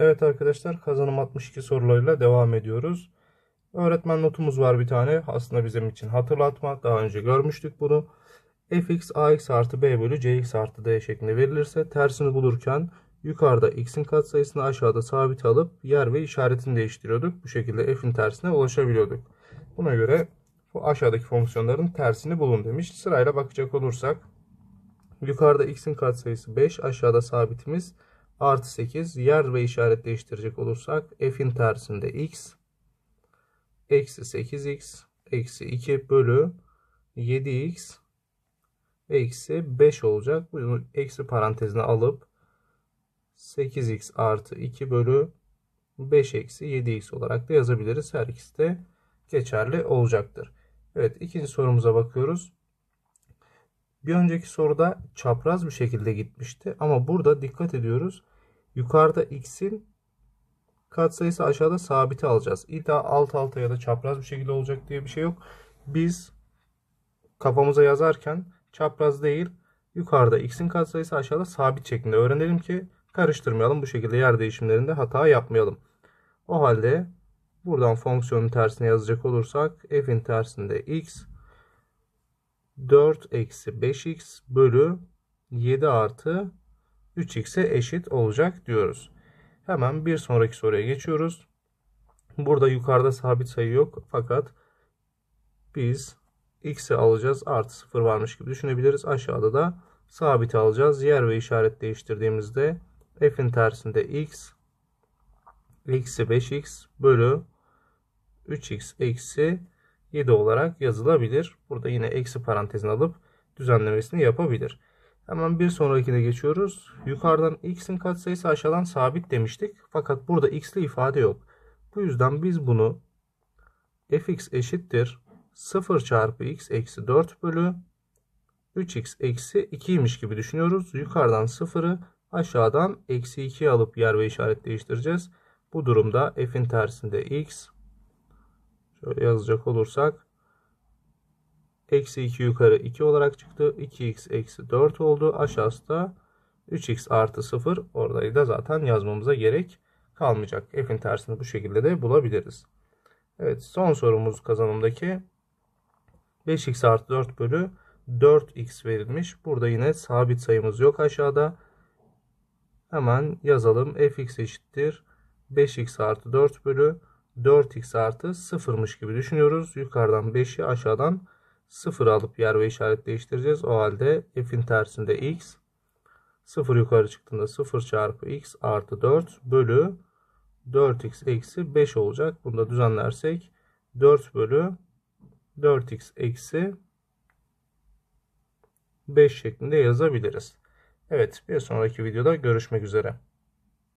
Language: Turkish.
Evet arkadaşlar kazanım 62 sorularıyla devam ediyoruz. Öğretmen notumuz var bir tane. Aslında bizim için hatırlatma. Daha önce görmüştük bunu. fx ax artı b bölü cx artı d şeklinde verilirse tersini bulurken yukarıda x'in katsayısını aşağıda sabit alıp yer ve işaretini değiştiriyorduk. Bu şekilde f'in tersine ulaşabiliyorduk. Buna göre bu aşağıdaki fonksiyonların tersini bulun demiş. Sırayla bakacak olursak yukarıda x'in katsayısı 5 aşağıda sabitimiz 5 artı 8 yer ve işaret değiştirecek olursak f'in tersinde x eksi 8x eksi 2 bölü 7x eksi 5 olacak. Bunu eksi parantezine alıp 8x artı 2 bölü 5 eksi 7x olarak da yazabiliriz. Her ikisi de geçerli olacaktır. Evet ikinci sorumuza bakıyoruz. Bir önceki soruda çapraz bir şekilde gitmişti ama burada dikkat ediyoruz. Yukarıda x'in katsayısı aşağıda sabiti alacağız. İlla alt alta ya da çapraz bir şekilde olacak diye bir şey yok. Biz kafamıza yazarken çapraz değil yukarıda x'in katsayısı aşağıda sabit şeklinde öğrenelim ki karıştırmayalım. Bu şekilde yer değişimlerinde hata yapmayalım. O halde buradan fonksiyonun tersine yazacak olursak f'in tersinde x 4 eksi 5x bölü 7 artı 3x'e eşit olacak diyoruz. Hemen bir sonraki soruya geçiyoruz. Burada yukarıda sabit sayı yok fakat biz x'i alacağız artı 0 varmış gibi düşünebiliriz. Aşağıda da sabit alacağız. Yer ve işaret değiştirdiğimizde f'in tersinde x eksi 5x bölü 3x eksi 7 olarak yazılabilir. Burada yine eksi parantezini alıp düzenlemesini yapabilir. Hemen bir sonrakine geçiyoruz. Yukarıdan x'in katsayısı aşağıdan sabit demiştik. Fakat burada x'li ifade yok. Bu yüzden biz bunu fx eşittir 0 çarpı x eksi 4 bölü 3x eksi 2 2'ymiş gibi düşünüyoruz. Yukarıdan 0'ı aşağıdan eksi 2 alıp yer ve işaret değiştireceğiz. Bu durumda f'in tersinde x şöyle yazacak olursak Eksi 2 yukarı 2 olarak çıktı. 2x eksi 4 oldu. Aşağısı da 3x artı 0. Orayı da zaten yazmamıza gerek kalmayacak. F'in tersini bu şekilde de bulabiliriz. Evet son sorumuz kazanımdaki 5x artı 4 bölü 4x verilmiş. Burada yine sabit sayımız yok aşağıda. Hemen yazalım. fx eşittir 5x artı 4 bölü 4x artı 0'mış gibi düşünüyoruz. Yukarıdan 5'i aşağıdan 0 alıp yer ve işaret değiştireceğiz. O halde f'in tersinde x 0 yukarı çıktığında 0 çarpı x artı 4 bölü 4x eksi 5 olacak. Bunu da düzenlersek 4 bölü 4x eksi 5 şeklinde yazabiliriz. Evet bir sonraki videoda görüşmek üzere.